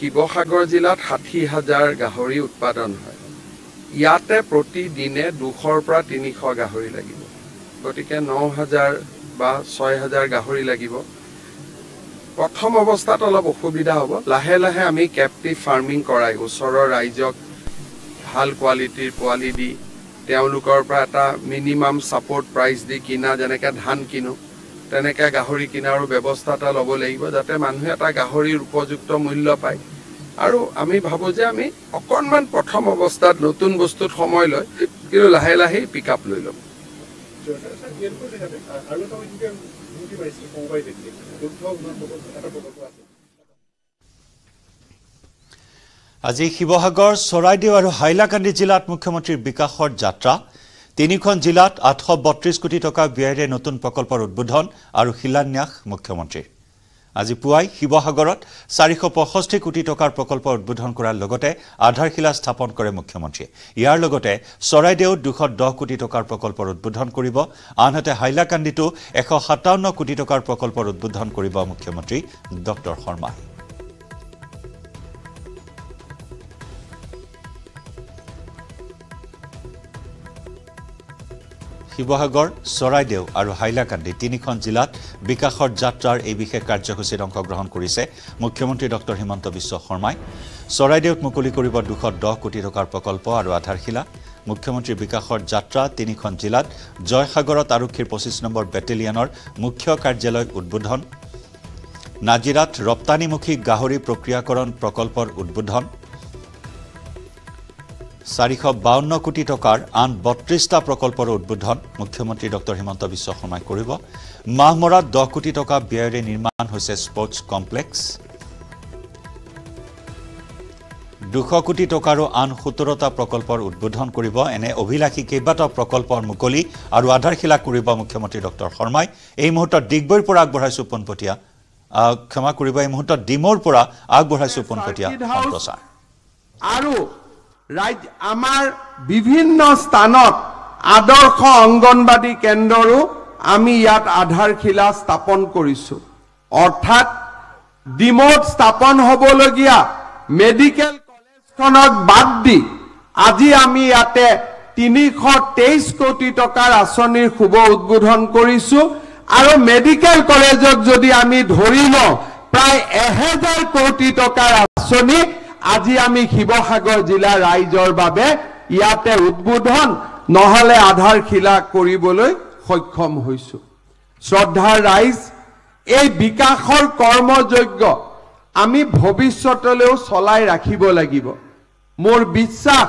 শিৱসাগৰ জিলাত ষাঠি হাজাৰ গাহৰি উৎপাদন হয় ইয়াতে প্ৰতিদিনে দুশৰ পৰা তিনিশ গাহৰি লাগিব গতিকে ন হাজাৰ বা ছয় হাজাৰ গাহৰি লাগিব প্ৰথম অৱস্থাত অলপ অসুবিধা হ'ব লাহে লাহে আমি কেপটিভ ফাৰ্মিং কৰাই ওচৰৰ ৰাইজক ভাল কোৱালিটিৰ পোৱালি দি তেওঁলোকৰ পৰা এটা মিনিমাম ছাপৰ্ট প্ৰাইচ দি কিনা যেনেকৈ ধান কিনো তেনেকৈ গাহৰি কিনাৰো ব্যৱস্থা এটা ল'ব লাগিব যাতে মানুহে এটা গাহৰিৰ উপযুক্ত মূল্য পায় আৰু আমি ভাবোঁ যে আমি অকণমান প্ৰথম অৱস্থাত নতুন বস্তুত সময় লৈ কিন্তু লাহে লাহে পিকআপ লৈ ল'ম আজি শিৱসাগৰ চৰাইদেউ আৰু হাইলাকান্দি জিলাত মুখ্যমন্ত্ৰীৰ বিকাশৰ যাত্ৰা তিনিখন জিলাত আঠশ বত্ৰিছ কোটি টকা ব্যয়েৰে নতুন প্ৰকল্পৰ উদ্বোধন আৰু শিলান্যাস মুখ্যমন্ত্ৰীৰ আজি পুৱাই শিৱসাগৰত চাৰিশ পঁয়ষষ্ঠি কোটি টকাৰ প্ৰকল্প উদ্বোধন কৰাৰ লগতে আধাৰশিলা স্থাপন কৰে মুখ্যমন্ত্ৰীয়ে ইয়াৰ লগতে চৰাইদেউত দুশ দহ কোটি টকাৰ প্ৰকল্পৰ উদ্বোধন কৰিব আনহাতে হাইলাকান্দিতো এশ সাতাৱন্ন কোটি টকাৰ প্ৰকল্পৰ উদ্বোধন কৰিব মুখ্যমন্ত্ৰী ডঃ শৰ্মাই শিৱসাগৰ চৰাইদেউ আৰু হাইলাকান্দি তিনিখন জিলাত বিকাশৰ যাত্ৰাৰ এই বিশেষ কাৰ্যসূচীত অংশগ্ৰহণ কৰিছে মুখ্যমন্ত্ৰী ডঃ হিমন্ত বিশ্ব শৰ্মাই চৰাইদেউত মুকলি কৰিব দুশ দহ কোটি টকাৰ প্ৰকল্প আৰু আধাৰশিলা মুখ্যমন্ত্ৰীৰ বিকাশৰ যাত্ৰা তিনিখন জিলাত জয়সাগৰত আৰক্ষীৰ পঁচিছ নম্বৰ বেটেলিয়নৰ মুখ্য কাৰ্যালয় উদ্বোধন নাজিৰাত ৰপ্তানিমুখী গাহৰি প্ৰক্ৰিয়াকৰণ প্ৰকল্পৰ উদ্বোধন চাৰিশ বাৱন্ন কোটি টকাৰ আন বত্ৰিশটা প্ৰকল্পৰ উদ্বোধন মুখ্যমন্ত্ৰী ডঃ হিমন্ত বিশ্ব শৰ্মাই কৰিব মাহমৰাত দহ কোটি টকা ব্যয়েৰে নিৰ্মাণ হৈছে স্পৰ্টছ কমপ্লেক্স দুশ কোটি টকাৰো আন সোতৰটা প্ৰকল্পৰ উদ্বোধন কৰিব এনে অভিলাষী কেইবাটাও প্ৰকল্পৰ মুকলি আৰু আধাৰশিলা কৰিব মুখ্যমন্ত্ৰী ডঃ শৰ্মাই এই মুহূৰ্তত ডিগবৈৰ পৰা আগবঢ়াইছোঁ পোনপটীয়া ক্ষমা কৰিব এই মুহূৰ্তত ডিমৰ পৰা আগবঢ়াইছোঁ পোনপটীয়া সম্প্ৰচাৰ আৰু ৰাজ আমাৰ বিভিন্ন স্থানত আদৰ্শ অংগনবাদী কেন্দ্ৰৰো আমি ইয়াত আধাৰশিলা স্থাপন কৰিছোঁ অৰ্থাৎ ডিমত স্থাপন হ'বলগীয়া মেডিকেল কলেজখনক বাদ দি আজি আমি ইয়াতে তিনিশ তেইশ কোটি টকাৰ আঁচনিৰ শুভ উদ্বোধন কৰিছোঁ আৰু মেডিকেল কলেজক যদি আমি ধৰি লওঁ প্ৰায় এহেজাৰ কোটি টকাৰ আঁচনি আজি আমি শিৱসাগৰ জিলাৰ ৰাইজৰ বাবে ইয়াতে উদ্বোধন নহ'লে আধাৰশিলা কৰিবলৈ সক্ষম হৈছো শ্ৰদ্ধাৰ ৰাইজ এই বিকাশৰ কৰ্মযজ্ঞ আমি ভৱিষ্যতলৈও চলাই ৰাখিব লাগিব মোৰ বিশ্বাস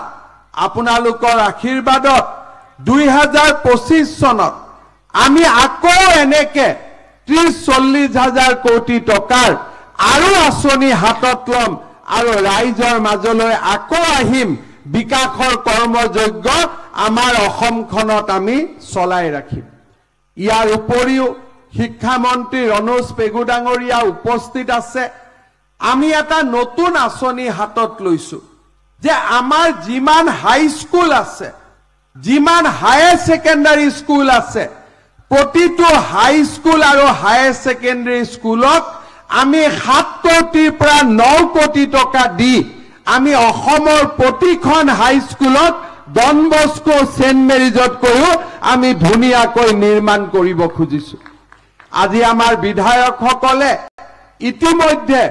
আপোনালোকৰ আশীৰ্বাদত দুই হাজাৰ পঁচিছ চনত আমি আকৌ এনেকে ত্ৰিছ চল্লিছ হাজাৰ কোটি টকাৰ আৰু আঁচনি হাতত ল'ম আৰু ৰাইজৰ মাজলৈ আকৌ আহিম বিকাশৰ কৰ্মযজ্ঞ আমাৰ অসমখনত আমি চলাই ৰাখিম ইয়াৰ উপৰিও শিক্ষামন্ত্ৰী ৰণোজ ডাঙৰীয়া উপস্থিত আছে আমি এটা নতুন আঁচনি হাতত লৈছো যে আমাৰ যিমান হাইস্কুল আছে যিমান হায়াৰ ছেকেণ্ডাৰী স্কুল আছে প্ৰতিটো হাইস্কুল আৰু হায়াৰ ছেকেণ্ডেৰী স্কুলত আমি সাত কোটিৰ পৰা ন কোটি টকা দি আমি অসমৰ প্ৰতিখন হাইস্কুলত ডনবস্কো ছেণ্ট মেৰিজত কৈও আমি ধুনীয়াকৈ নিৰ্মাণ কৰিব খুজিছো আজি আমাৰ বিধায়কসকলে ইতিমধ্যে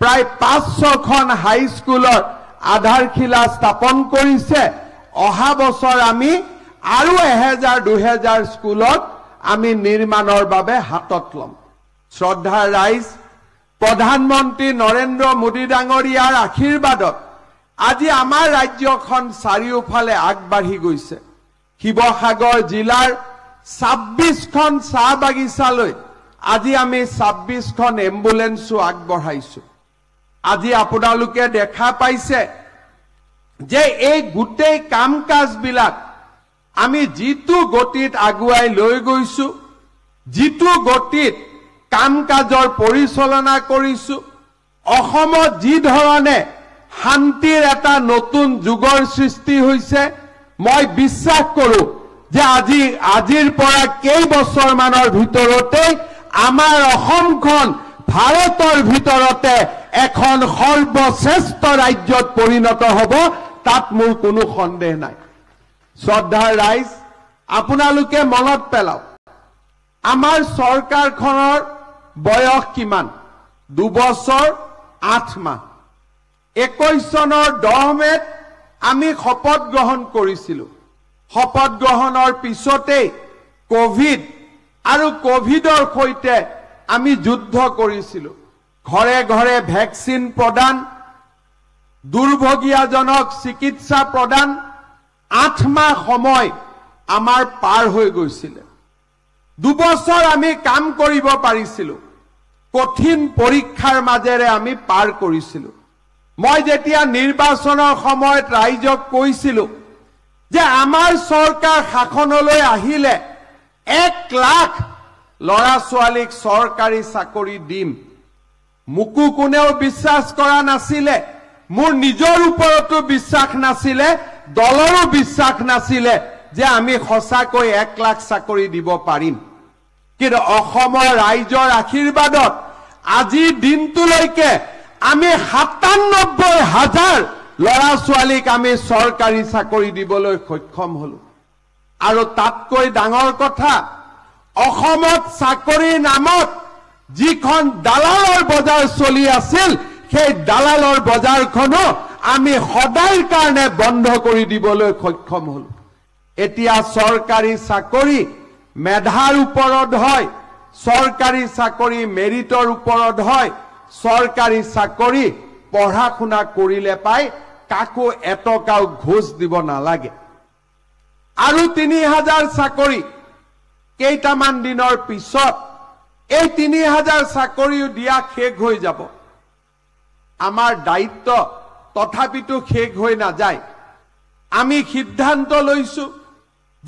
প্ৰায় পাঁচশখন হাইস্কুলৰ আধাৰশিলা স্থাপন কৰিছে অহা বছৰ আমি আৰু এহেজাৰ দুহেজাৰ স্কুলত আমি নিৰ্মাণৰ বাবে হাতত ল'ম শ্ৰদ্ধা ৰাইজ প্ৰধানমন্ত্ৰী নৰেন্দ্ৰ মোদী ডাঙৰীয়াৰ আশীৰ্বাদত আজি আমাৰ ৰাজ্যখন চাৰিওফালে আগবাঢ়ি গৈছে শিৱসাগৰ জিলাৰ ছাব্বিছখন চাহ বাগিচালৈ আজি আমি ছাব্বিছখন এম্বুলেঞ্চো আগবঢ়াইছো আজি আপোনালোকে দেখা পাইছে যে এই গোটেই কাম কাজবিলাক আমি যিটো গতিত আগুৱাই লৈ গৈছো যিটো গতিত কাম কাজৰ পৰিচালনা কৰিছো অসমত যি ধৰণে শান্তিৰ এটা নতুন যুগৰ সৃষ্টি হৈছে মই বিশ্বাস কৰো যে আজি আজিৰ পৰা কেইবছৰমানৰ ভিতৰতে আমাৰ অসমখন ভাৰতৰ ভিতৰতে এখন সৰ্বশ্ৰেষ্ঠ ৰাজ্যত পৰিণত হ'ব তাত মোৰ কোনো সন্দেহ নাই শ্ৰদ্ধা ৰাইজ আপোনালোকে মনত পেলাওক আমাৰ চৰকাৰখনৰ বয়স কিমান দুবছৰ আঠ মাহ একৈশ চনৰ দহ মেত আমি শপত গ্ৰহণ কৰিছিলোঁ শপত গ্ৰহণৰ পিছতেই কভিড আৰু কভিডৰ সৈতে আমি যুদ্ধ কৰিছিলোঁ ঘৰে ঘৰে ভেকচিন প্ৰদান দুৰ্ভগীয়াজনক চিকিৎসা প্ৰদান আঠ মাহ সময় আমাৰ পাৰ হৈ গৈছিলে দুবছৰ আমি কাম কৰিব পাৰিছিলোঁ কঠিন পৰীক্ষাৰ মাজেৰে আমি পাৰ কৰিছিলোঁ মই যেতিয়া নিৰ্বাচনৰ সময়ত ৰাইজক কৈছিলো যে আমাৰ চৰকাৰ শাসনলৈ আহিলে এক লাখ ল'ৰা ছোৱালীক চৰকাৰী চাকৰি দিম মোকো কোনেও বিশ্বাস কৰা নাছিলে মোৰ নিজৰ ওপৰতো বিশ্বাস নাছিলে দলৰো বিশ্বাস নাছিলে যে আমি সঁচাকৈ এক লাখ চাকৰি দিব পাৰিম কিন্তু অসমৰ ৰাইজৰ আশীৰ্বাদত আজি দিনটোলৈকে আমি সাতানব্বৈ হাজাৰ ল'ৰা ছোৱালীক আমি চৰকাৰী চাকৰি দিবলৈ সক্ষম হলো আৰু তাতকৈ ডাঙৰ কথা অসমত চাকৰিৰ নামত যিখন দালালৰ বজাৰ চলি আছিল সেই দালালৰ বজাৰখনো আমি সদায় কাৰণে বন্ধ কৰি দিবলৈ সক্ষম হলো এতিয়া চৰকাৰী চাকৰি মেধাৰ ওপৰত হয় চৰকাৰী চাকৰি মেৰিটৰ ওপৰত হয় চৰকাৰী চাকৰি পঢ়া শুনা কৰিলে পাই কাকো এটকাও ঘোচ দিব নালাগে আৰু তিনি হাজাৰ চাকৰি কেইটামান দিনৰ পিছত এই তিনি হাজাৰ চাকৰিও দিয়া শেষ হৈ যাব আমাৰ দায়িত্ব তথাপিতো শেষ হৈ নাযায় আমি সিদ্ধান্ত লৈছো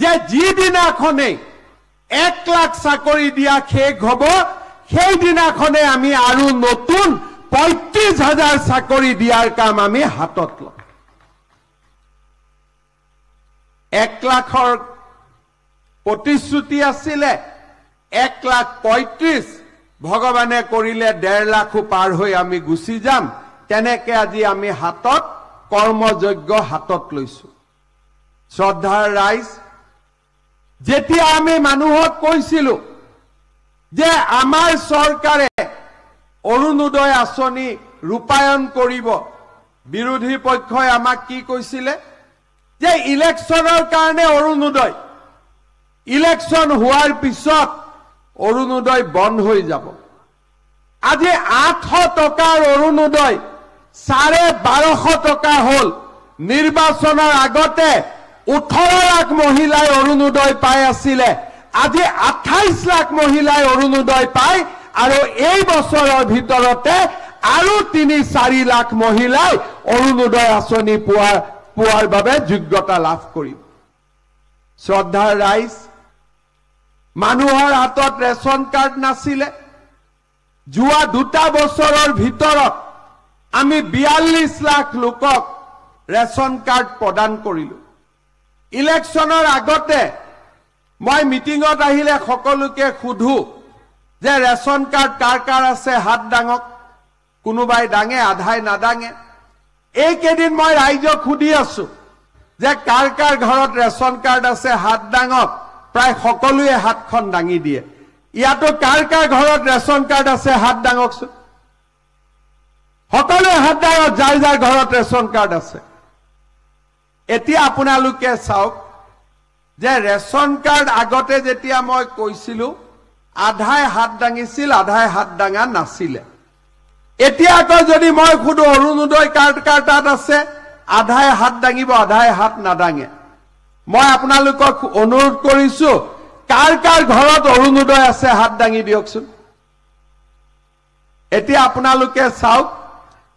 যে যিদিনাখনেই এক লাখ চাকৰি দিয়া শেষ হব সেই দিনাখনে আমি আৰু নতুন পঁয়ত্রিশ হাজার চাকরি দিয়ার কাম আমি হাতত ল এক লাখর প্রতিশ্রুতি আসলে এক লাখ পঁয়ত্রিশ ভগবানে করিলে দেড় লাখো পার হয়ে আমি গুছি যাম তেনেকে আজি আমি হাতত কর্মযোগ্য হাতত লৈছো শ্রদ্ধার রাইজ যেতিয়া আমি মানুহক কৈছিলো যে আমাৰ চৰকাৰে অৰুণোদয় আঁচনি ৰূপায়ণ কৰিব বিৰোধী পক্ষই আমাক কি কৈছিলে যে ইলেকশ্যনৰ কাৰণে অৰুণোদয় ইলেকশ্যন হোৱাৰ পিছত অৰুণোদয় বন্ধ হৈ যাব আজি আঠশ টকাৰ অৰুণোদয় চাৰে বাৰশ টকা হল নিৰ্বাচনৰ আগতে ওঠৰ লাখ মহিলাই অৰুণোদয় পাই আছিলে আজি আঠাইশ লাখ মহিলাই অৰুণোদয় পায় আৰু এই বছৰৰ ভিতৰতে আৰু তিনি চাৰি লাখ মহিলাই অৰুণোদয় আঁচনি পোৱা পোৱাৰ বাবে যোগ্যতা লাভ কৰিব শ্ৰদ্ধাৰ ৰাইজ মানুহৰ হাতত ৰেচন কাৰ্ড নাছিলে যোৱা দুটা বছৰৰ ভিতৰত আমি বিয়াল্লিছ লাখ লোকক ৰেচন কাৰ্ড প্ৰদান কৰিলোঁ ইলেকশ্যনৰ আগতে মই মিটিঙত আহিলে সকলোকে সুধো যে ৰেচন কাৰ্ড কাৰ কাৰ আছে হাত ডাঙক কোনোবাই দাঙে আধাই নাডাঙে এইকেইদিন মই ৰাইজক সুধি আছো যে কাৰ কাৰ ঘৰত ৰেচন কাৰ্ড আছে হাত ডাঙক প্ৰায় সকলোৱে হাতখন দাঙি দিয়ে ইয়াতো কাৰ কাৰ ঘৰত ৰেচন কাৰ্ড আছে হাত ডাঙকচোন সকলোৱে হাত দাঙত যাৰ যাৰ ঘৰত ৰেচন কাৰ্ড আছে এতিয়া আপোনালোকে চাওক যে ৰেচন কাৰ্ড আগতে যেতিয়া মই কৈছিলো আধাই হাত দাঙিছিল আধাই হাত দাঙা নাছিলে এতিয়া আকৌ যদি মই সুধো অৰুণোদয় কাৰ্ড কাৰ তাত আছে আধাই হাত দাঙিব আধাই হাত নাদাঙে মই আপোনালোকক অনুৰোধ কৰিছো কাৰ কাৰ ঘৰত অৰুণোদয় আছে হাত দাঙি দিয়কচোন এতিয়া আপোনালোকে চাওক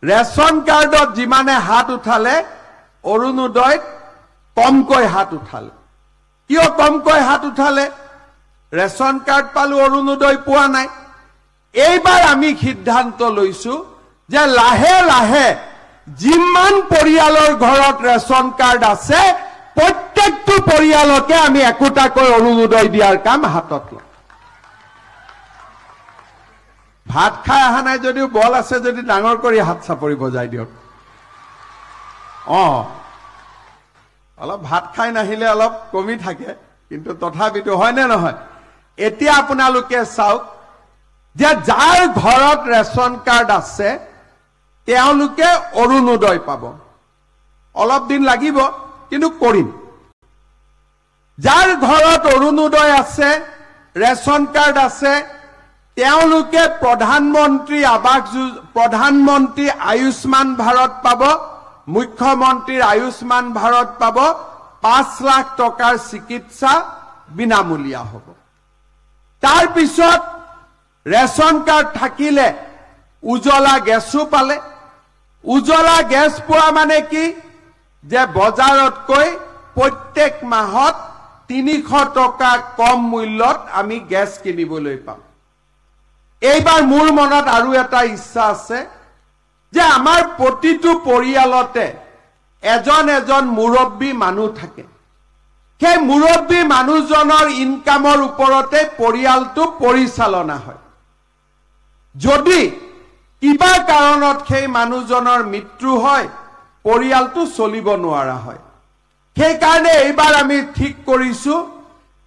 ৰেচন কাৰ্ডত যিমানে হাত উঠালে অৰুণোদয় কমকৈ হাত উঠালে কিয় কমকৈ হাত উঠালে ৰেচন কাৰ্ড পালো অৰুণোদয় পোৱা নাই এইবাৰ আমি সিদ্ধান্ত লৈছো যে লাহে লাহে যিমান পৰিয়ালৰ ঘৰত ৰেচন কাৰ্ড আছে প্ৰত্যেকটো পৰিয়ালকে আমি একোটাকৈ অৰুণোদয় দিয়াৰ কাম হাতত লওঁ ভাত খাই অহা নাই যদিও বল আছে যদি ডাঙৰ কৰি হাত চাপৰি বজাই দিয়ক অঁ অলপ ভাত খাই নাহিলে অলপ কমি থাকে কিন্তু তথাপিতো হয়নে নহয় এতিয়া আপোনালোকে চাওক যে যাৰ ঘৰত ৰেচন কাৰ্ড আছে তেওঁলোকে অৰুণোদয় পাব অলপ দিন লাগিব কিন্তু কৰিম যাৰ ঘৰত অৰুণোদয় আছে ৰেচন কাৰ্ড আছে তেওঁলোকে প্ৰধানমন্ত্ৰী আৱাস যোজ প্ৰধানমন্ত্ৰী আয়ুষ্মান ভাৰত পাব মুখ্যমন্ত্ৰীৰ আয়ুষ্মান ভাৰত পাব পাঁচ লাখ টকাৰ চিকিৎসা বিনামূলীয়া হব তাৰ পিছত ৰেশন কাৰ্ড থাকিলে উজলা গেছো পালে উজলা গেছ পোৱা মানে কি যে বজাৰতকৈ প্ৰত্যেক মাহত তিনিশ টকা কম মূল্যত আমি গেছ কিনিবলৈ পাম এইবাৰ মোৰ মনত আৰু এটা ইচ্ছা আছে যে আমাৰ প্ৰতিটো পৰিয়ালতে এজন এজন মুৰব্বী মানুহ থাকে সেই মুৰব্বী মানুহজনৰ ইনকামৰ ওপৰতে পৰিয়ালটো পৰিচালনা হয় যদি কিবা কাৰণত সেই মানুহজনৰ মৃত্যু হয় পৰিয়ালটো চলিব নোৱাৰা হয় সেইকাৰণে এইবাৰ আমি ঠিক কৰিছো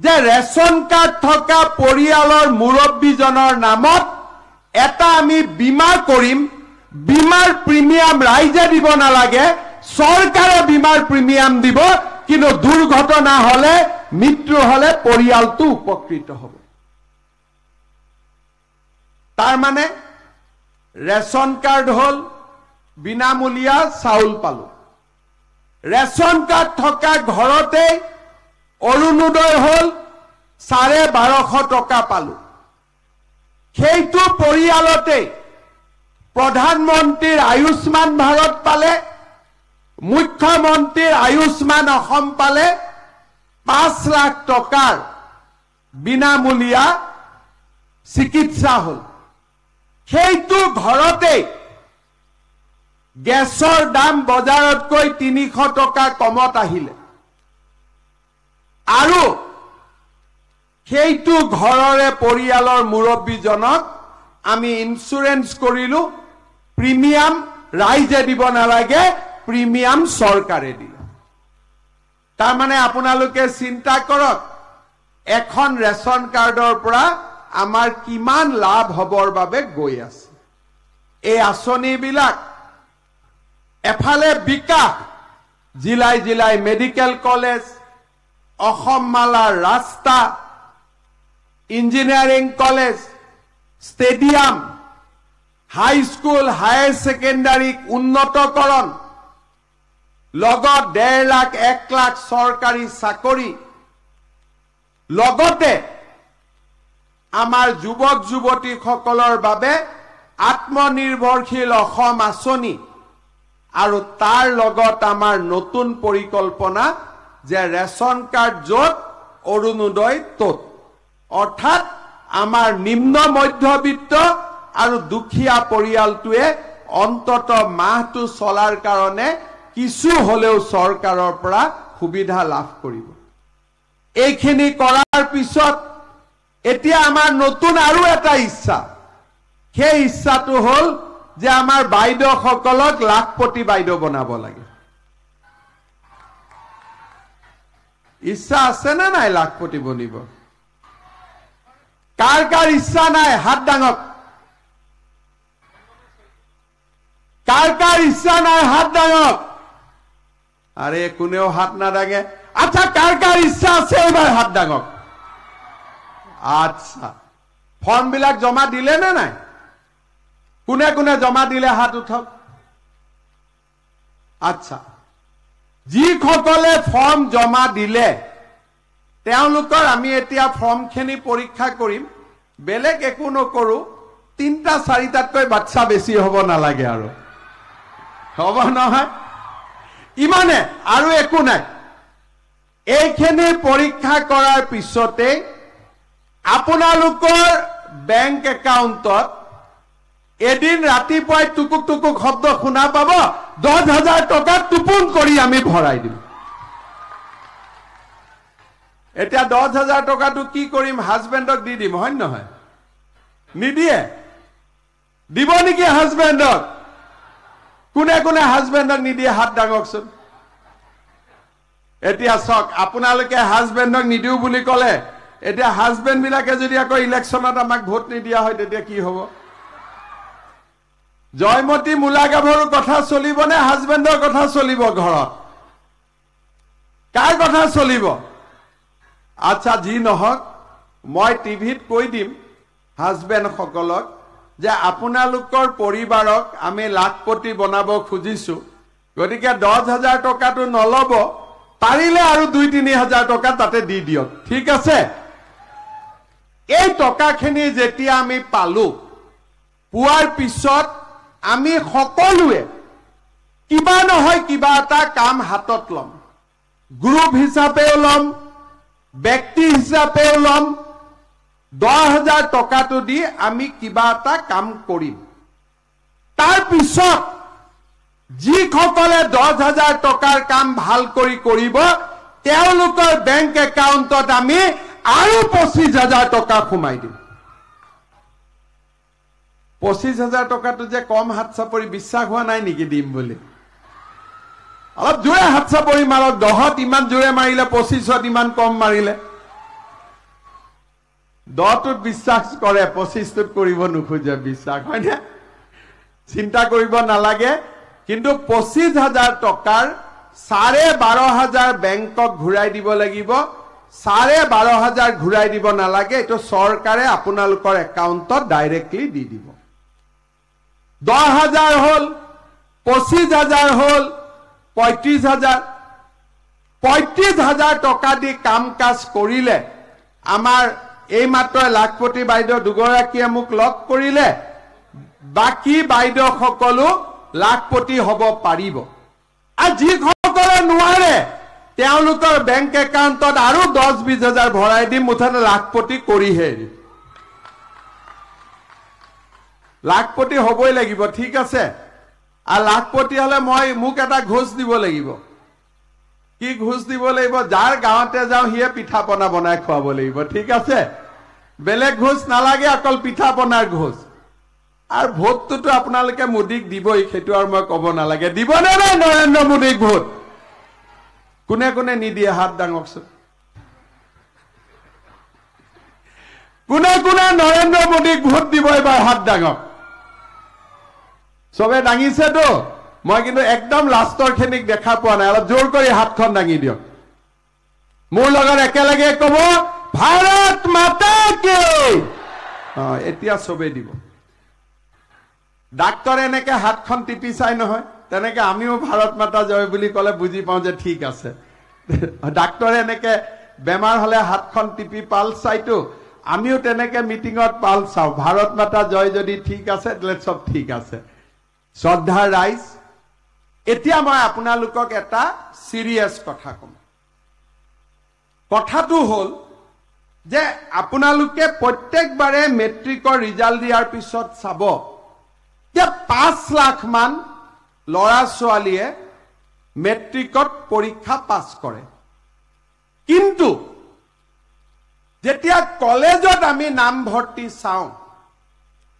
যে ৰেচন কাৰ্ড থকা পৰিয়ালৰ মুৰব্বীজনৰ নামত এটা আমি বীমা কৰিম বীমার প্রিমিয়াম রাইজে দিব নালাগে সরকারে বীমার প্রিমিয়াম দিব কিন্তু দুর্ঘটনা হলে মৃত্যু হলে পরিয়ালটো উপকৃত হব তার মানে রেশন কার্ড হল বিনামূলিয়া চাউল পাল রেশন কার্ড থাকা ঘরতে অরুণোদয় হল সাড়ে বারোশ টাকা পাল সেইটো পরিয়ালতেই প্ৰধানমন্ত্ৰীৰ আয়ুষ্মান ভাৰত পালে মুখ্যমন্ত্ৰীৰ আয়ুষ্মান অসম পালে পাঁচ লাখ টকাৰ বিনামূলীয়া চিকিৎসা হ'ল সেইটো ঘৰতেই গেছৰ দাম বজাৰতকৈ তিনিশ টকা কমত আহিলে আৰু সেইটো ঘৰৰে পৰিয়ালৰ মুৰব্বীজনক আমি ইঞ্চুৰেঞ্চ কৰিলোঁ প্ৰিমিয়াম ৰাইজে দিব নালাগে প্ৰিমিয়াম চৰকাৰে দিয়ে তাৰমানে আপোনালোকে চিন্তা কৰক এখন ৰেচন কাৰ্ডৰ পৰা আমাৰ কিমান লাভ হ'বৰ বাবে গৈ আছে এই আঁচনিবিলাক এফালে বিকাশ জিলাই জিলাই মেডিকেল কলেজ অসম মালাৰ ৰাস্তা engineering college stadium high school higher secondary উন্নতকৰণ লগত ডেৰ লাখ এক লাখ চৰকাৰী চাকৰি লগতে আমাৰ যুৱক যুৱতীসকলৰ বাবে আত্মনিৰ্ভৰশীল অসম আঁচনি আৰু তাৰ লগত আমাৰ নতুন পৰিকল্পনা যে ৰেচন কাৰ্ড য'ত অৰুণোদয় ত'ত অৰ্থাৎ আমাৰ নিম্ন মধ্যবিত্ত আৰু দুখীয়া পৰিয়ালটোৱে অন্তত মাহটো চলাৰ কাৰণে কিছু হলেও চৰকাৰৰ পৰা সুবিধা লাভ কৰিব এইখিনি কৰাৰ পিছত এতিয়া আমাৰ নতুন আৰু এটা ইচ্ছা সেই ইচ্ছাটো হ'ল যে আমাৰ বাইদেউসকলক লাখপতি বাইদেউ বনাব লাগে ইচ্ছা আছে না নাই লাখপতি বনিব কাৰ কাৰ ইচ্ছা নাই হাত ডাঙৰ কার কার ইচ্ছা নাই হাত ডাঙক আরে কোনেও হাত না ডাঙে আচ্ছা কার কার ইচ্ছা আছে এবার হাত ডাঙক আচ্ছা ফর্ম বিলাক জমা দিলে না নাই কোনে কোনে জমা দিলে হাত উঠক আচ্ছা যিসকলে ফর্ম জমা দিলে তেওঁলোকৰ আমি এতিয়া ফৰ্মখিনি পৰীক্ষা কৰিম বেলেগ একো নকৰো তিনিটা চাৰিটাতকৈ বাচ্চা বেছি হব নালাগে আৰু হব নহয় ইমানে আৰু একো নাই এইখিনি পৰীক্ষা কৰাৰ পিছতে আপোনালোকৰ বেংক একাউণ্টত এদিন ৰাতিপুৱাই টুকুক টুকুক শব্দ শুনা পাব দহ হাজাৰ টকা টোপোন কৰি আমি ভৰাই দিম এতিয়া দহ হাজাৰ টকাটো কি কৰিম হাজবেণ্ডক দি দিম হয় নহয় নিদিয়ে দিব নেকি হাজবেণ্ডক কোনে কোনে হাজবেণ্ডক নিদিয়ে হাত ডাঙকচোন এতিয়া চাওক আপোনালোকে হাজবেণ্ডক নিদিওঁ বুলি ক'লে এতিয়া হাজবেণ্ডবিলাকে যদি আকৌ ইলেকশ্যনত আমাক ভোট নিদিয়া হয় তেতিয়া কি হ'ব জয়মতী মূলা গাভৰু কথা চলিবনে হাজবেণ্ডৰ কথা চলিব ঘৰত কাৰ কথা চলিব আচ্ছা যি নহওক মই টিভিত কৈ দিম হাজবেণ্ডসকলক যে আপোনালোকৰ পৰিবাৰক আমি লাখপতি বনাব খুজিছো গতিকে দহ হাজাৰ টকাটো নল'ব পাৰিলে আৰু দুই তিনি হাজাৰ টকা তাতে দি দিয়ক ঠিক আছে এই টকাখিনি যেতিয়া আমি পালো পোৱাৰ পিছত আমি সকলোৱে কিবা নহয় কিবা এটা কাম হাতত ল'ম গ্ৰুপ হিচাপেও ল'ম ব্যক্তি হিচাপেও ল'ম দহ হাজাৰ টকাটো দি আমি কিবা এটা কাম কৰিম তাৰ পিছত যিসকলে দহ হাজাৰ টকাৰ কাম ভাল কৰি কৰিব তেওঁলোকৰ বেংক একাউণ্টত আমি আৰু পঁচিছ হাজাৰ টকা সোমাই দিম পঁচিছ হাজাৰ টকাটো যে কম হাত চাপৰি বিশ্বাস হোৱা নাই নেকি দিম বুলি অলপ জোৰে হাত চাপৰি মাৰক দহত ইমান জোৰে মাৰিলে পঁচিছত ইমান কম মাৰিলে দহটোত বিশ্বাস কৰে পঁচিছটোত কৰিব নোখোজে বিশ্বাস হয়নে চিন্তা কৰিব নালাগে কিন্তু পঁচিছ হাজাৰ টকাৰ চাৰে বাৰ হাজাৰ বেংকক ঘূৰাই দিব লাগিব চাৰে বাৰ হাজাৰ ঘূৰাই দিব নালাগে এইটো চৰকাৰে আপোনালোকৰ একাউণ্টত ডাইৰেক্টলি দি দিব দহ হাজাৰ হ'ল পঁচিছ হাজাৰ হ'ল পঁয়ত্ৰিছ হাজাৰ পঁয়ত্ৰিছ হাজাৰ টকা দি কাম কাজ কৰিলে আমাৰ এইমাত্ৰ লাখপতি বাইদেউ দুগৰাকীয়ে মোক লগ কৰিলে বাকী বাইদেউ সকলো লাখপতি হ'ব পাৰিব আৰু যিসকলে নোৱাৰে তেওঁলোকৰ বেংক একাউণ্টত আৰু দহ বিশ হাজাৰ ভৰাই দিম মুঠতে লাখপতি কৰিহে লাখপতি হ'বই লাগিব ঠিক আছে আৰু লাখপতি হ'লে মই মোক এটা ঘোষ দিব লাগিব কি ঘোচ দিব লাগিব যাৰ গাঁৱতে যাওঁ সিয়ে পিঠা পনা বনাই খুৱাব লাগিব ঠিক আছে বেলেগ ঘোচ নালাগে অকল পিঠা পনাৰ ঘোচ আৰু ভোটটোতো আপোনালোকে মোদীক দিবই সেইটো আৰু মই কব নালাগে দিবনে নাই নৰেন্দ্ৰ মোদীক ভোট কোনে কোনে নিদিয়ে হাত ডাঙকচোন কোনে কোনে নৰেন্দ্ৰ মোদীক ভোট দিব এইবাৰ হাত ডাঙক চবে দাঙিছেতো মই কিন্তু একদম লাষ্টৰ খিনিক দেখা পোৱা নাই অলপ জোৰ কৰি হাতখন দাঙি দিয়ক মোৰ লগত একেলগে কব ভাৰত মাতা কি এতিয়া চবেই দিব ডাক্তৰে এনেকে হাতখন টিপি চাই নহয় তেনেকে আমিও ভাৰত মাতা জয় বুলি ক'লে বুজি পাওঁ যে ঠিক আছে ডাক্তৰে এনেকে বেমাৰ হ'লে হাতখন টিপি পাল চাইতো আমিও তেনেকে মিটিঙত পাল চাওঁ ভাৰত মাতা জয় যদি ঠিক আছে তেতিয়া চব ঠিক আছে শ্ৰদ্ধা ৰাইজ এতিয়া মই আপোনালোকক এটা ছিৰিয়াছ কথা ক'ম কথাটো হ'ল যে আপোনালোকে প্ৰত্যেকবাৰে মেট্ৰিকৰ ৰিজাল্ট দিয়াৰ পিছত চাব যে পাঁচ লাখমান ল'ৰা ছোৱালীয়ে মেট্ৰিকত পৰীক্ষা পাছ কৰে কিন্তু যেতিয়া কলেজত আমি নামভৰ্তি চাওঁ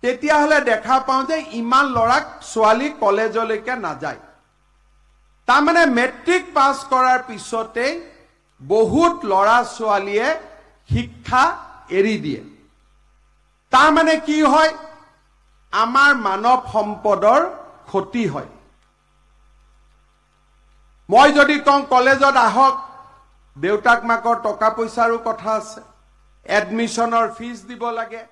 তেতিয়াহ'লে দেখা পাওঁ যে ইমান ল'ৰাক ছোৱালী কলেজলৈকে নাযায় তাৰমানে মেট্ৰিক পাছ কৰাৰ পিছতে বহুত ল'ৰা ছোৱালীয়ে শিক্ষা এৰি দিয়ে তাৰমানে কি হয় আমাৰ মানৱ সম্পদৰ ক্ষতি হয় মই যদি কওঁ কলেজত আহক দেউতাক মাকৰ টকা পইচাৰো কথা আছে এডমিশ্যনৰ ফিজ দিব লাগে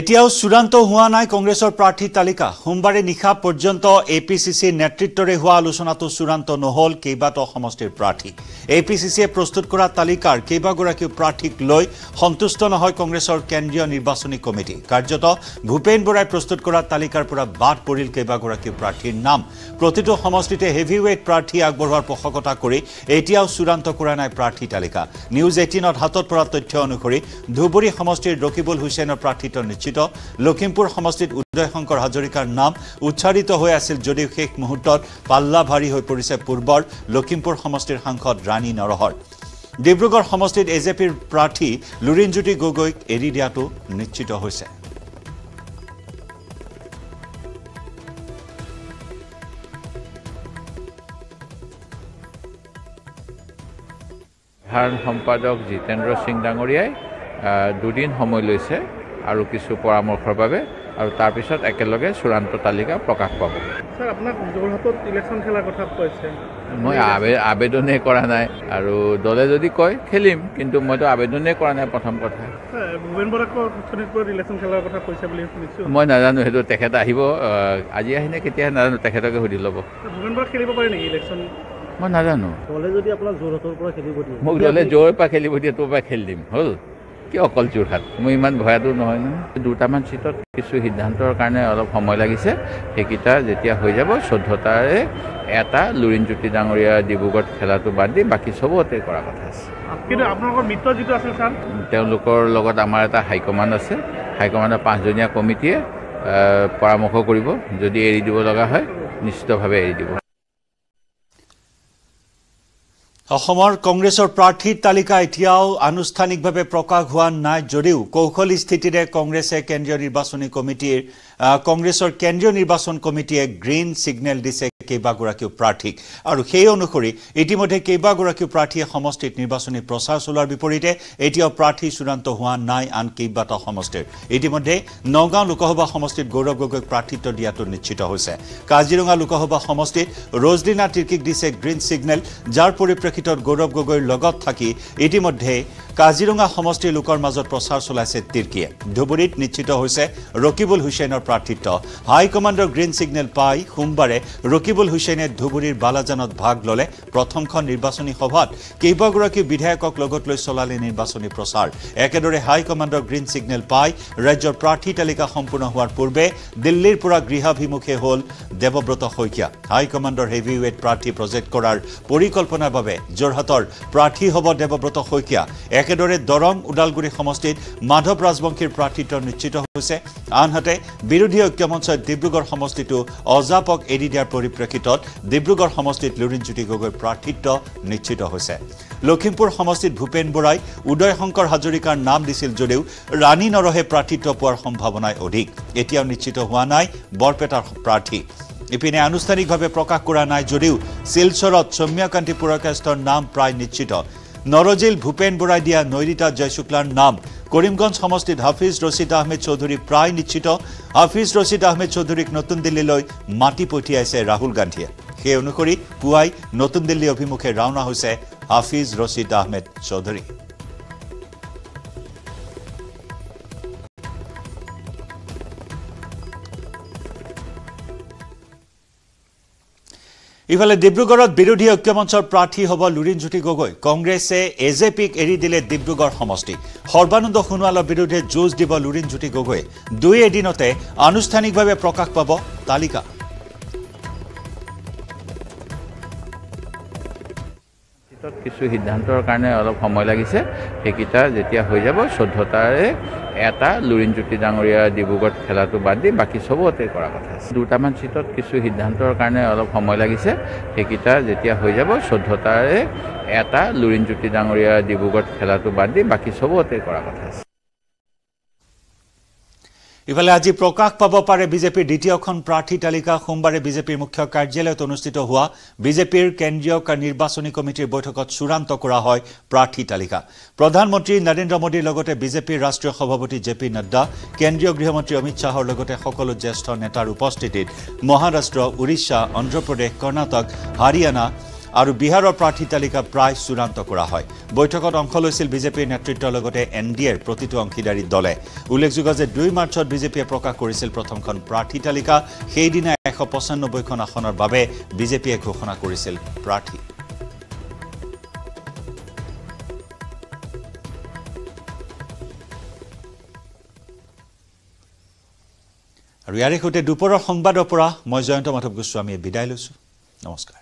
এতিয়াও চূড়ান্ত হোৱা নাই কংগ্ৰেছৰ প্ৰাৰ্থী তালিকা সোমবাৰে নিশা পৰ্যন্ত এ পি চি চিৰ নেতৃত্বৰে হোৱা আলোচনাটো চূড়ান্ত নহ'ল কেইবাটাও সমষ্টিৰ প্ৰাৰ্থী এ পি চি চিয়ে প্ৰস্তুত কৰা তালিকাৰ কেইবাগৰাকীও প্ৰাৰ্থীক লৈ সন্তুষ্ট নহয় কংগ্ৰেছৰ কেন্দ্ৰীয় নিৰ্বাচনী কমিটি কাৰ্যত ভূপেন বৰাই প্ৰস্তুত কৰা তালিকাৰ পৰা বাদ পৰিল কেইবাগৰাকীও প্ৰাৰ্থীৰ নাম প্ৰতিটো সমষ্টিতে হেভি ৱেইট প্ৰাৰ্থী আগবঢ়োৱাৰ পোষকতা কৰি এতিয়াও চূড়ান্ত কৰা নাই প্ৰাৰ্থী তালিকা নিউজ এইটিনত হাতত পৰা তথ্য অনুসৰি ধুবুৰী সমষ্টিৰ ৰকিবুল হুছেইনৰ প্ৰাৰ্থীত্ব নিশ্চিত লখিমপুৰ সমষ্টিত উদয় শংকৰ হাজৰিকাৰ নাম উচ্চাৰিত হৈ আছিল যদিও শেষ মুহূৰ্তত পাল্লা ভাৰী হৈ পৰিছে পূৰ্বৰ লখিমপুৰ সমষ্টিৰ সাংসদ ৰাণী নৰহৰ ডিব্ৰুগড় সমষ্টিত এ জে পিৰ প্ৰাৰ্থী লুৰিণজ্যোতি গগৈক এৰি দিয়াটো নিশ্চিত হয়েছে সাধাৰণ সম্পাদক জিতেন্দ্ৰ সিং ডাঙৰীয়াই দুদিন সময় লৈছে আৰু কিছু পৰামৰ্শৰ বাবে আৰু তাৰপিছত একেলগে চূড়ান্ত তালিকা প্ৰকাশ পাব মই আবেদনেই কৰা নাই আৰু দলে যদি কয় খেলিম কিন্তু মইতো আবেদনেই কৰা নাই প্ৰথম কথা মই নাজানো সেইটো তেখেত আহিব আজি আহিনে কেতিয়া নাজানো তেখেতকে সুধি ল'ব মই নাজানো মোক দলে জোৰৰ পৰা খেলিব দিয়ে তোৰ পৰা খেলি দিম হ'ল কি অকল যোৰহাট মই ইমান ভয়াতো নহয় নহয় দুটামান চিটত কিছু সিদ্ধান্তৰ কাৰণে অলপ সময় লাগিছে সেইকেইটা যেতিয়া হৈ যাব চৈধ্যটাৰে এটা লুৰিণজ্যোতি ডাঙৰীয়া ডিব্ৰুগড়ত খেলাটো বাদ দি বাকী চবতে কৰা কথা আছে কিন্তু আপোনালোকৰ মিত্ৰ যিটো আছে ছাৰ তেওঁলোকৰ লগত আমাৰ এটা হাইকমাণ্ড আছে হাইকমাণ্ডৰ পাঁচজনীয়া কমিটিয়ে পৰামৰ্শ কৰিব যদি এৰি দিব লগা হয় নিশ্চিতভাৱে এৰি দিব অসমৰ কংগ্ৰেছৰ প্ৰাৰ্থীৰ তালিকা এতিয়াও আনুষ্ঠানিকভাৱে প্ৰকাশ হোৱা নাই যদিও কৌশলী স্থিতিৰে কংগ্ৰেছে কেন্দ্ৰীয় নিৰ্বাচনী কমিটিৰ কংগ্ৰেছৰ কেন্দ্ৰীয় নিৰ্বাচন কমিটিয়ে গ্ৰীণ ছিগনেল দিছে কেইবাগৰাকীও প্ৰাৰ্থীক আৰু সেই অনুসৰি ইতিমধ্যে কেইবাগৰাকীও প্ৰাৰ্থীয়ে সমষ্টিত নিৰ্বাচনী প্ৰচাৰ চলোৱাৰ বিপৰীতে এতিয়াও প্ৰাৰ্থী চূড়ান্ত হোৱা নাই আন কেইবাটাও সমষ্টিৰ ইতিমধ্যে নগাঁও লোকসভা সমষ্টিত গৌৰৱ গগৈক প্ৰাৰ্থিত্ব দিয়াটো নিশ্চিত হৈছে কাজিৰঙা লোকসভা সমষ্টিত ৰজলিনা তিৰ্কিক দিছে গ্ৰীণ ছিগনেল যাৰ পৰিপ্ৰেক্ষিতত গৌৰৱ গগৈৰ লগত থাকি ইতিমধ্যে কাজিৰঙা সমষ্টিৰ লোকৰ মাজত প্ৰচাৰ চলাইছে তিৰ্কীয়ে ধুবুৰীত নিশ্চিত হৈছে ৰকিবুল হুছেইনৰ প্ৰাৰ্থিত্ব হাইকমাণ্ডৰ গ্ৰীণ ছিগনেল পাই সোমবাৰে ৰকিবুল হুছেইনে ধুবুৰীৰ বালাজানত ভাগ ল'লে প্ৰথমখন নিৰ্বাচনী সভাত কেইবাগৰাকী বিধায়কক লগত লৈ চলালে নিৰ্বাচনী প্ৰচাৰ একেদৰে হাইকমাণ্ডৰ গ্ৰীণ ছিগনেল পাই ৰাজ্যৰ প্ৰাৰ্থী তালিকা সম্পূৰ্ণ হোৱাৰ পূৰ্বে দিল্লীৰ পৰা গৃহাভিমুখে হ'ল দেৱব্ৰত শইকীয়া হাইকমাণ্ডৰ হেভিৱেইট প্ৰাৰ্থী প্ৰজেক্ট কৰাৰ পৰিকল্পনাৰ বাবে যোৰহাটৰ প্ৰাৰ্থী হ'ব দেৱব্ৰত শইকীয়া একেদৰে দৰং ওদালগুৰি সমষ্টিত মাধৱ ৰাজবংশীৰ প্ৰাৰ্থিত্ব নিশ্চিত হৈছে আনহাতে বিৰোধী ঐক্য মঞ্চই ডিব্ৰুগড় সমষ্টিটো অজাপক এৰি দিয়াৰ পৰিপ্ৰেক্ষিতত ডিব্ৰুগড় সমষ্টিত লুৰিণজ্যোতি গগৈৰ প্ৰাৰ্থিত্ব নিশ্চিত হৈছে লখিমপুৰ সমষ্টিত ভূপেন বৰাই উদয় শংকৰ হাজৰিকাৰ নাম দিছিল যদিও ৰাণী নৰহে প্ৰাৰ্থিত্ব পোৱাৰ সম্ভাৱনাই অধিক এতিয়াও নিশ্চিত হোৱা নাই বৰপেটাৰ প্ৰাৰ্থী ইপিনে আনুষ্ঠানিকভাৱে প্ৰকাশ কৰা নাই যদিও শিলচৰত সৌম্যকান্তি পুৰকাষ্টৰ নাম প্ৰায় নিশ্চিত নৰজিল ভূপেন বৰাই দিয়া নৈৰিতা জয়শুক্লাৰ নাম কৰিমগঞ্জ সমষ্টিত হাফিজ ৰচিদ আহমেদ চৌধুৰী প্ৰায় নিশ্চিত হাফিজ ৰচিদ আহমেদ চৌধুৰীক নতুন দিল্লীলৈ মাতি পঠিয়াইছে ৰাহুল গান্ধীয়ে সেই অনুসৰি পুৱাই নতুন দিল্লী অভিমুখে ৰাওনা হৈছে হাফিজ ৰচিদ আহমেদ চৌধুৰী ইফালে ডিব্ৰুগড়ত বিৰোধী ঐক্য মঞ্চৰ প্ৰাৰ্থী হ'ব লুৰিণজ্যোতি গগৈ কংগ্ৰেছে এ জে পিক এৰি দিলে ডিব্ৰুগড় সমষ্টি সৰ্বানন্দ সোণোৱালৰ বিৰুদ্ধে যুঁজ দিব লুৰিণজ্যোতি গগৈ দুই এদিনতে আনুষ্ঠানিকভাৱে প্ৰকাশ পাব তালিকা কিছু সিদ্ধান্তৰ কাৰণে অলপ সময় লাগিছে সেইকেইটা যেতিয়া হৈ যাব চৈধ্যতাৰে এটা লুৰিণজ্যোতি ডাঙৰীয়া ডিব্ৰুগড়ত খেলাটো বাদ দি বাকী চবতে কৰা কথা আছে দুটামান চিটত কিছু সিদ্ধান্তৰ কাৰণে অলপ সময় লাগিছে সেইকেইটা যেতিয়া হৈ যাব চৈধ্যটাৰে এটা লুৰিণজ্যোতি ডাঙৰীয়া ডিব্ৰুগড়ত খেলাটো বাদ দি বাকী চবতে কৰা কথা আছে ইফালে আজি প্ৰকাশ পাব পাৰে বিজেপিৰ দ্বিতীয়খন প্ৰাৰ্থী তালিকা সোমবাৰে বিজেপিৰ মুখ্য কাৰ্যালয়ত অনুষ্ঠিত হোৱা বিজেপিৰ কেন্দ্ৰীয় নিৰ্বাচনী কমিটিৰ বৈঠকত চূড়ান্ত কৰা হয় প্ৰাৰ্থী তালিকা প্ৰধানমন্ত্ৰী নৰেন্দ্ৰ মোদীৰ লগতে বিজেপিৰ ৰাষ্ট্ৰীয় সভাপতি জে পি নাড্ডা কেন্দ্ৰীয় গৃহমন্ত্ৰী অমিত শ্বাহৰ লগতে সকলো জ্যেষ্ঠ নেতাৰ উপস্থিতিত মহাৰাষ্ট্ৰ উৰিষ্যা অন্ধ্ৰপ্ৰদেশ কৰ্ণাটক হাৰিয়ানা আৰু বিহাৰৰ প্ৰাৰ্থী তালিকা প্ৰায় চূড়ান্ত কৰা হয় বৈঠকত অংশ লৈছিল বিজেপিৰ নেতৃত্বৰ লগতে এন ডি এৰ প্ৰতিটো অংশীদাৰী দলে উল্লেখযোগ্য যে দুই মাৰ্চত বিজেপিয়ে প্ৰকাশ কৰিছিল প্ৰথমখন প্ৰাৰ্থী তালিকা সেইদিনা এশ পঁচানব্বৈখন আসনৰ বাবে বিজেপিয়ে ঘোষণা কৰিছিল প্ৰাৰ্থী আৰু ইয়াৰে সৈতে দুপৰৰ সংবাদৰ পৰা মই জয়ন্ত মাধৱ গোস্বামীয়ে বিদায় লৈছোঁ নমস্কাৰ